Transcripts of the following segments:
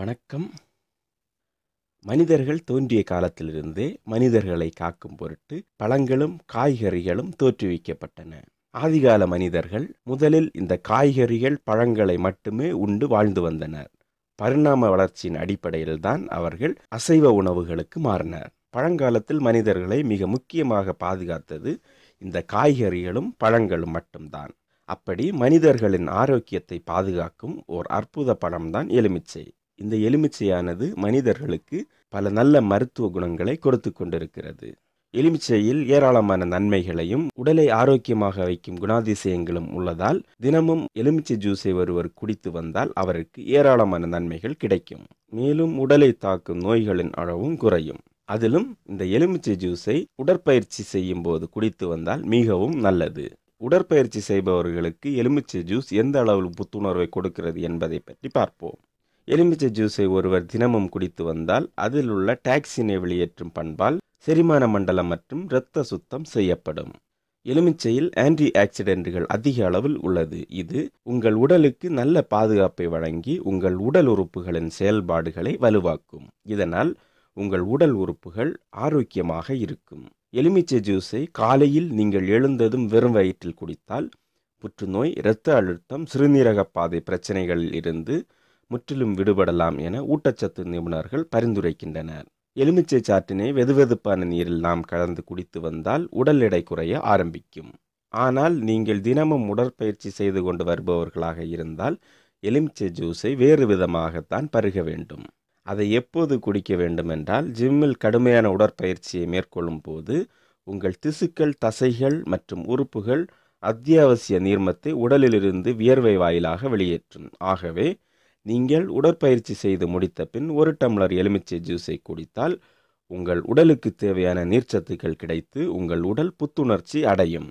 வணக்கம் மனிதர்கள் தோன்றிய காலத்திலிருந்தே மனிதர்களை காக்கும் பொருட்டு பழங்களும் காய்கறிகளும் தோற்றுவிக்கப்பட்டன ஆதிகால மனிதர்கள் முதலில் இந்த காய்கறிகள் பழங்களை மட்டுமே உண்டு வாழ்ந்து வந்தனர் பரிணாம வளர்ச்சியின் அடிப்படையில்தான் அவர்கள் அசைவ உணவுகளுக்கு மாறினர் பழங்காலத்தில் மனிதர்களை மிக முக்கியமாக பாதுகாத்தது இந்த காய்கறிகளும் பழங்களும் மட்டும்தான் அப்படி மனிதர்களின் ஆரோக்கியத்தை பாதுகாக்கும் ஓர் அற்புத பழம்தான் எலுமிச்சை இந்த எலுமிச்சையானது மனிதர்களுக்கு பல நல்ல மருத்துவ குணங்களை கொடுத்து கொண்டிருக்கிறது எலுமிச்சையில் ஏராளமான நன்மைகளையும் உடலை ஆரோக்கியமாக வைக்கும் குணாதிசயங்களும் உள்ளதால் தினமும் எலுமிச்சை ஜூஸை ஒருவர் குடித்து வந்தால் அவருக்கு ஏராளமான நன்மைகள் கிடைக்கும் மேலும் உடலை தாக்கும் நோய்களின் அளவும் குறையும் அதிலும் இந்த எலுமிச்சை ஜூஸை உடற்பயிற்சி செய்யும் போது குடித்து வந்தால் மிகவும் நல்லது உடற்பயிற்சி செய்பவர்களுக்கு எலுமிச்சை ஜூஸ் எந்த அளவில் புத்துணர்வை கொடுக்கிறது என்பதை பற்றி பார்ப்போம் எலுமிச்சை ஜூஸை ஒருவர் தினமும் குடித்து வந்தால் அதில் உள்ள டாக்ஸினை வெளியேற்றும் பண்பால் செரிமான மண்டலம் மற்றும் இரத்த சுத்தம் செய்யப்படும் எலுமிச்சையில் ஆன்டி ஆக்சிடென்ட்கள் அதிக அளவில் உள்ளது இது உங்கள் உடலுக்கு நல்ல பாதுகாப்பை வழங்கி உங்கள் உடல் உறுப்புகளின் செயல்பாடுகளை வலுவாக்கும் இதனால் உங்கள் உடல் உறுப்புகள் ஆரோக்கியமாக இருக்கும் எலுமிச்சை ஜூஸை காலையில் நீங்கள் எழுந்ததும் வெறும் வயிற்றில் குடித்தால் புற்றுநோய் இரத்த அழுத்தம் சிறுநீரக பாதை பிரச்சனைகளில் இருந்து முற்றிலும் விடுபடலாம் என ஊட்டச்சத்து நிபுணர்கள் பரிந்துரைக்கின்றனர் எலுமிச்சை சாற்றினை வெதுவெதுப்பான நீரில் நாம் கலந்து குடித்து வந்தால் உடல் எடை குறைய ஆரம்பிக்கும் ஆனால் நீங்கள் தினமும் உடற்பயிற்சி செய்து கொண்டு வருபவர்களாக இருந்தால் எலுமிச்சை ஜூஸை வேறு விதமாகத்தான் பருக வேண்டும் அதை எப்போது குடிக்க வேண்டுமென்றால் ஜிம்மில் கடுமையான உடற்பயிற்சியை மேற்கொள்ளும் போது உங்கள் திசுக்கள் தசைகள் மற்றும் உறுப்புகள் அத்தியாவசிய நீர்மத்தை உடலிலிருந்து வியர்வை வாயிலாக வெளியேற்றும் ஆகவே நீங்கள் உடற்பயிற்சி செய்து முடித்த பின் ஒரு டம்ளர் எலுமிச்சை ஜூஸை குடித்தால் உங்கள் உடலுக்கு தேவையான நீர்ச்சத்துக்கள் கிடைத்து உங்கள் உடல் புத்துணர்ச்சி அடையும்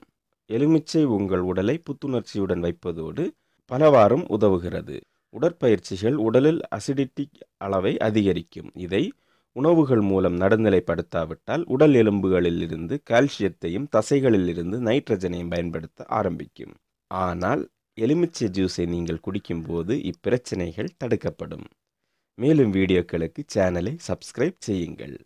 எலுமிச்சை உங்கள் உடலை புத்துணர்ச்சியுடன் வைப்பதோடு பலவாறும் உதவுகிறது உடற்பயிற்சிகள் உடலில் அசிடிட்டி அளவை அதிகரிக்கும் இதை உணவுகள் மூலம் நடுநிலைப்படுத்தாவிட்டால் உடல் எலும்புகளில் இருந்து கால்சியத்தையும் இருந்து நைட்ரஜனையும் பயன்படுத்த ஆரம்பிக்கும் ஆனால் எலுமிச்சை ஜூஸை நீங்கள் குடிக்கும்போது இப்பிரச்சனைகள் தடுக்கப்படும் மேலும் வீடியோக்களுக்கு சேனலை சப்ஸ்கிரைப் செய்யுங்கள்